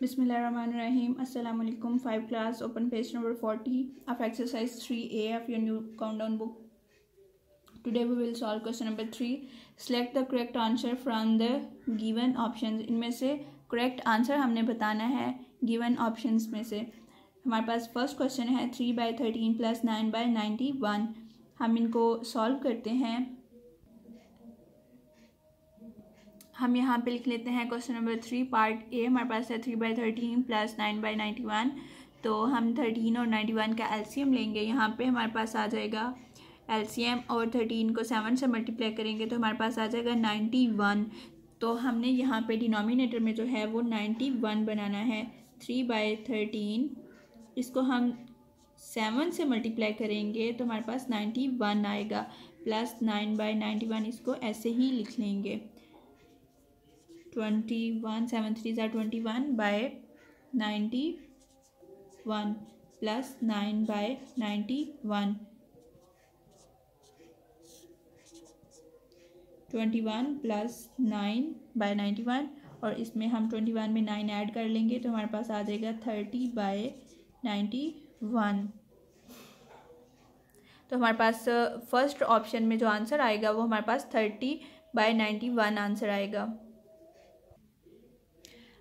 बिसमिल असल five class open page number forty of exercise three A of your new count down book today we will solve question number three select the correct answer from the given option इनमें से correct answer हमने बताना है given option में से हमारे पास first question है three by thirteen plus nine by ninety one हम इनको सॉल्व करते हैं हम यहाँ पे लिख लेते हैं question number three part A हमारे पास है three by thirteen plus nine by ninety one तो हम थर्टीन और नाइन्टी वन का एलसीएम लेंगे यहाँ पे हमारे पास आ जाएगा एलसीएम और थर्टीन को सेवन से मल्टीप्लाई करेंगे तो हमारे पास आ जाएगा नाइन्टी वन तो हमने यहाँ पे डिनोमिनेटर में जो है वो नाइन्टी वन बनाना है थ्री बाई थर्टीन इसको हम सेवन से मल्टीप्लाई करेंगे तो हमारे पास नाइन्टी वन आएगा plus nine by ninety one इसको ऐसे ही लिख लेंगे ट्वेंटी वन सेवन थ्री ज़ार twenty one by ninety one plus nine by ninety one twenty one plus nine by ninety one और इसमें हम ट्वेंटी वन में नाइन ऐड कर लेंगे तो हमारे पास आ जाएगा थर्टी बाय नाइन्टी वन तो हमारे पास फर्स्ट uh, ऑप्शन में जो आंसर आएगा वो हमारे पास thirty by ninety one answer आएगा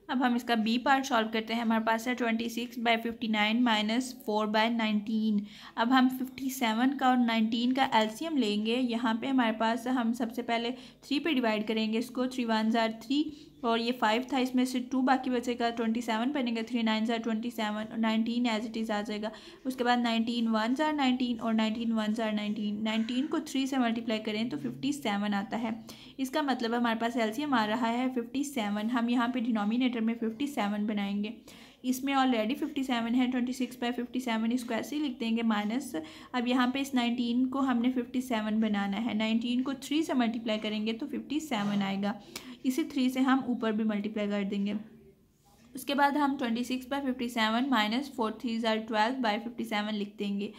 अब हम इसका बी पार्ट सॉल्व करते हैं हमारे पास है twenty six by fifty nine minus four by nineteen अब हम फिफ्टी सेवन का और नाइनटीन का एल्सीयम लेंगे यहाँ पे हमारे पास हम सबसे पहले थ्री पे डिवाइड करेंगे इसको थ्री वन ज़ार थ्री और ये फाइव था इसमें से टू बाकी बचेगा ट्वेंटी सेवन बनेगा थ्री नाइन ज़ार ट्वेंटी सेवन और नाइनटीन एज इट इज़ आ जाएगा उसके बाद नाइनटीन वन ज़ार नाइनटीन और नाइनटीन वन ज़ार नाइनटीन नाइनटीन को थ्री से मल्टीप्लाई करें तो फिफ्टी सेवन आता है इसका मतलब हमारे पास एलसीएम आ रहा है फिफ्टी सेवन हम यहाँ पर डिनोमिनेटर में फिफ्टी सेवन बनाएंगे इसमें ऑलरेडी फिफ्टी सेवन है twenty six by fifty seven इसको ऐसे ही लिख देंगे माइनस अब यहाँ पे इस नाइनटीन को हमने फिफ्टी सेवन बनाना है नाइनटीन को थ्री से मल्टीप्लाई करेंगे तो फिफ्टी सेवन आएगा इसे थ्री से हम ऊपर भी मल्टीप्लाई कर देंगे उसके बाद हम twenty six by fifty seven minus four three ज़ार ट्वेल्व बाई फिफ्टी सेवन लिख देंगे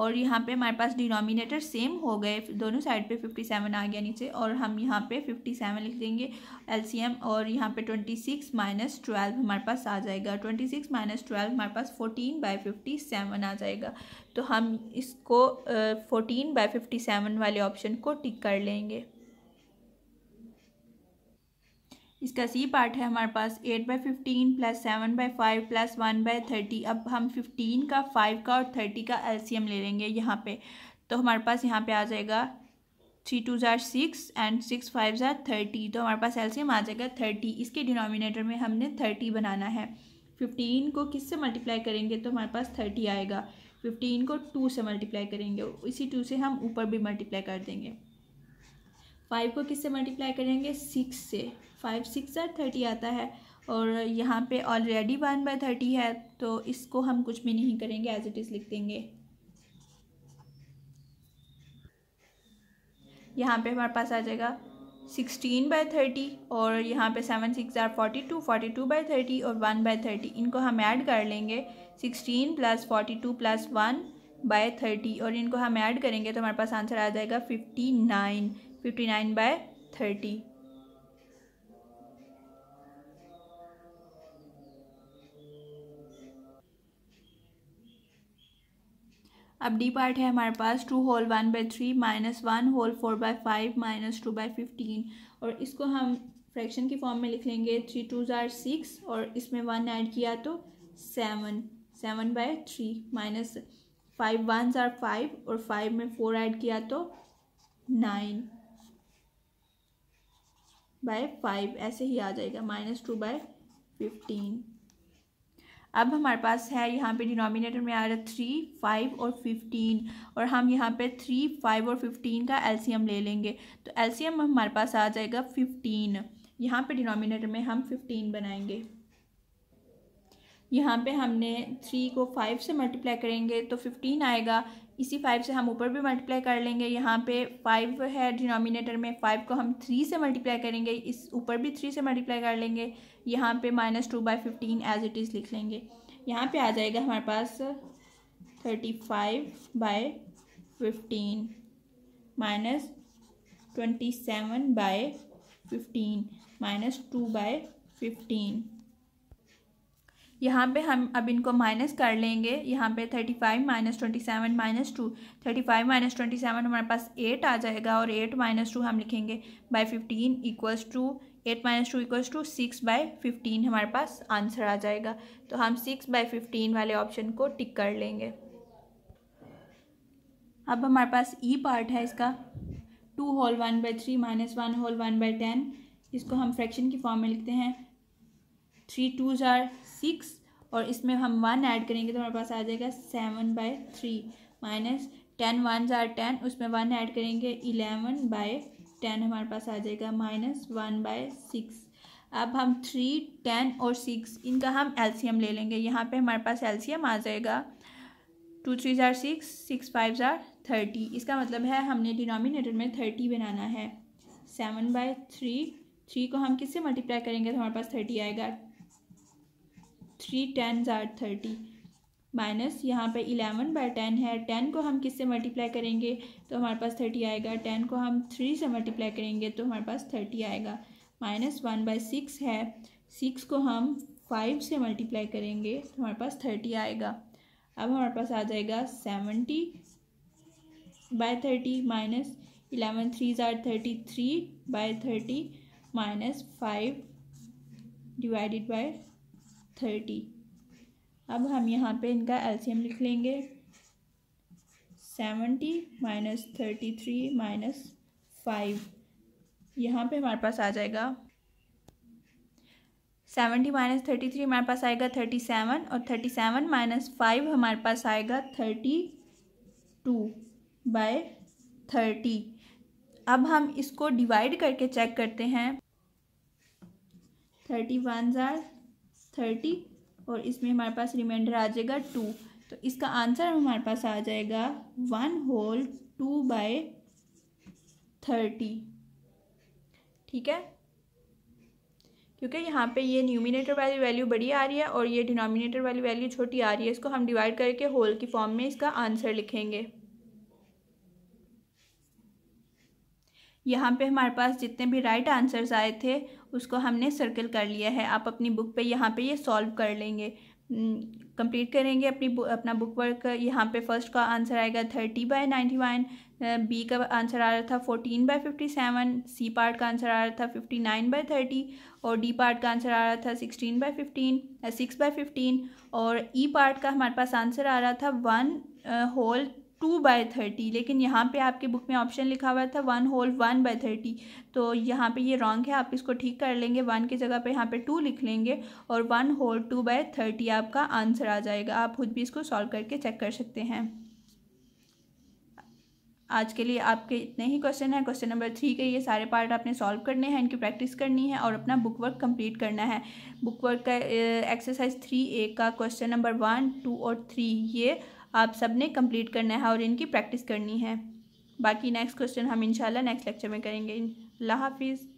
और यहाँ पे हमारे पास डिनोमिनेटर सेम हो गए दोनों साइड पे फिफ्टी सेवन आ गया नीचे और हम यहाँ पे फिफ्टी सेवन लिख देंगे एलसीएम और यहाँ पे ट्वेंटी सिक्स माइनस ट्वेल्व हमारे पास आ जाएगा ट्वेंटी सिक्स माइनस ट्वेल्व हमारे पास फ़ोटीन बाई फिफ्टी सेवन आ जाएगा तो हम इसको फोटीन बाई फिफ्टी सेवन वाले ऑप्शन को टिक कर लेंगे इसका सी पार्ट है हमारे पास eight by fifteen plus seven by five plus one by thirty अब हम फिफ्टीन का फाइव का और थर्टी का एलसीएम ले लेंगे यहाँ पे तो हमारे पास यहाँ पे आ जाएगा थ्री टू ज़ार सिक्स एंड सिक्स फाइव ज़ार थर्टी तो हमारे पास एलसीएम आ जाएगा थर्टी इसके डिनोमिनेटर में हमने थर्टी बनाना है फिफ्टीन को किस से मल्टीप्लाई करेंगे तो हमारे पास थर्टी आएगा फिफ्टीन को टू से मल्टीप्लाई करेंगे इसी टू से हम ऊपर भी मल्टीप्लाई कर देंगे फाइव को किससे मल्टीप्लाई करेंगे सिक्स से फाइव सिक्स आर थर्टी आता है और यहाँ पे ऑलरेडी वन बाय थर्टी है तो इसको हम कुछ भी नहीं करेंगे एज इट इज़ लिख देंगे यहाँ पे हमारे पास आ जाएगा सिक्सटीन बाय थर्टी और यहाँ पे seven six are forty two forty two by thirty और वन बाय थर्टी इनको हम ऐड कर लेंगे sixteen plus forty two plus one by thirty और इनको हम ऐड करेंगे तो हमारे पास आंसर आ जाएगा fifty nine fifty nine by thirty अब डी पार्ट है हमारे पास two whole one by three minus one whole four by five minus two by fifteen और इसको हम फ्रैक्शन के फॉर्म में लिख लेंगे थ्री टू ज़ार सिक्स और इसमें वन ऐड किया तो seven seven by three minus five one ज़ार फाइव और फाइव में फोर ऐड किया तो नाइन बाय फाइव ऐसे ही आ जाएगा माइनस टू बाय फिफ्टीन अब हमारे पास है यहाँ पे डिनोमिनेटर में आ रहा है थ्री फाइव और फिफ्टीन और हम यहाँ पे थ्री फाइव और फिफ्टीन का एलसीएम ले लेंगे तो एलसीएम हमारे पास आ जाएगा फिफ्टीन यहाँ पे डिनोमिनेटर में हम फिफ्टीन बनाएंगे यहाँ पे हमने थ्री को फाइव से मल्टीप्लाई करेंगे तो फिफ्टीन आएगा इसी फाइव से हम ऊपर भी मल्टीप्लाई कर लेंगे यहाँ पे फाइव है डिनोमिनेटर में फाइव को हम थ्री से मल्टीप्लाई करेंगे इस ऊपर भी थ्री से मल्टीप्लाई कर लेंगे यहाँ पे minus two by fifteen as it is लिख लेंगे यहाँ पे आ जाएगा हमारे पास thirty five by fifteen minus twenty seven by fifteen minus two by fifteen यहाँ पे हम अब इनको माइनस कर लेंगे यहाँ पे thirty five minus twenty seven minus two thirty five minus twenty seven हमारे पास एट आ जाएगा और एट माइनस टू हम लिखेंगे by fifteen equals to eight minus two equals to six by fifteen हमारे पास आंसर आ जाएगा तो हम सिक्स बाई फिफ्टीन वाले ऑप्शन को टिक कर लेंगे अब हमारे पास ई e पार्ट है इसका two whole one by three minus one whole one by ten इसको हम फ्रैक्शन की फॉर्म में लिखते हैं थ्री टू ज़ार सिक्स और इसमें हम वन ऐड करेंगे तो हमारे पास आ जाएगा seven by three minus ten one ज़ार टेन उसमें वन ऐड करेंगे इलेवन बाई टेन हमारे पास आ जाएगा माइनस वन बाय सिक्स अब हम थ्री टेन और सिक्स इनका हम एलसीएम ले लेंगे यहाँ पे हमारे पास एलसीएम आ जाएगा टू थ्री ज़ार सिक्स सिक्स फाइव ज़ार थर्टी इसका मतलब है हमने डिनोमिनेटर में थर्टी बनाना है सेवन बाय थ्री थ्री को हम किससे मल्टीप्लाई करेंगे तो हमारे पास थर्टी आएगा थ्री टेन ज़ार थर्टी माइनस यहाँ पे इलेवन बाय टेन है टेन को हम किससे मल्टीप्लाई करेंगे तो हमारे पास थर्टी आएगा टेन को हम थ्री से मल्टीप्लाई करेंगे तो हमारे पास थर्टी आएगा माइनस वन बाय सिक्स है सिक्स को हम फाइव से मल्टीप्लाई करेंगे तो हमारे पास थर्टी आएगा अब हमारे पास आ जाएगा seventy by thirty minus eleven three ज़ार thirty three by thirty minus five divided by thirty अब हम यहाँ पे इनका एलसीएम लिख लेंगे seventy minus thirty three minus five यहाँ पे हमारे पास आ जाएगा सेवेंटी माइनस थर्टी थ्री हमारे पास आएगा थर्टी सेवन और थर्टी सेवन माइनस फाइव हमारे पास आएगा थर्टी टू बाय थर्टी अब हम इसको डिवाइड करके चेक करते हैं थर्टी वन ज़ार थर्टी और इसमें हमारे पास रिमाइंडर आ जाएगा टू तो इसका आंसर हमारे पास आ जाएगा one whole two by thirty ठीक है क्योंकि यहाँ पे ये न्यूमिनेटर वाली वैल्यू बड़ी आ रही है और ये डिनोमिनेटर वाली वैल्यू छोटी आ रही है इसको हम डिवाइड करके होल की फॉर्म में इसका आंसर लिखेंगे यहाँ पे हमारे पास जितने भी राइट आंसर्स आए थे उसको हमने सर्कल कर लिया है आप अपनी बुक पे यहाँ पे ये सॉल्व कर लेंगे कंप्लीट हम्म, करेंगे अपनी अपना बुक वर्क यहाँ पे फर्स्ट का आंसर आएगा thirty by ninety one B का आंसर आ रहा था fourteen by fifty seven C part का आंसर आ रहा था फिफ्टी नाइन बाय थर्टी और डी पार्ट का आंसर आ रहा था sixteen by fifteen six by fifteen और ई e पार्ट का हमारे पास आंसर आ रहा था one whole two by thirty लेकिन यहाँ पे आपके बुक में ऑप्शन लिखा हुआ था one whole one by thirty तो यहाँ पे ये रॉन्ग है आप इसको ठीक कर लेंगे वन की जगह पे यहाँ पे टू लिख लेंगे और one whole two by thirty आपका आंसर आ जाएगा आप खुद भी इसको सॉल्व करके चेक कर सकते हैं आज के लिए आपके इतने ही क्वेश्चन हैं क्वेश्चन नंबर थ्री के ये सारे पार्ट आपने सॉल्व करने हैं इनकी प्रैक्टिस करनी है और अपना बुक वर्क कंप्लीट करना है बुक वर्क का एक्सरसाइज थ्री ए का क्वेश्चन नंबर वन टू और थ्री ये आप सब ने कम्प्लीट करना है और इनकी प्रैक्टिस करनी है बाकी नेक्स्ट क्वेश्चन हम इंशाल्लाह नेक्स्ट लेक्चर में करेंगे अल्लाह हाफिज़